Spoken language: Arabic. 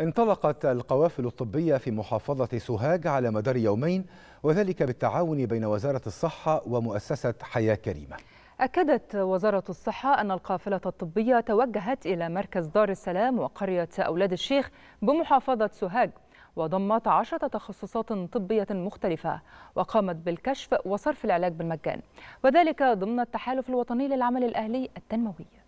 انطلقت القوافل الطبية في محافظة سوهاج على مدار يومين وذلك بالتعاون بين وزارة الصحة ومؤسسة حياة كريمة أكدت وزارة الصحة أن القافلة الطبية توجهت إلى مركز دار السلام وقرية أولاد الشيخ بمحافظة سوهاج وضمت عشرة تخصصات طبية مختلفة وقامت بالكشف وصرف العلاج بالمجان وذلك ضمن التحالف الوطني للعمل الأهلي التنموي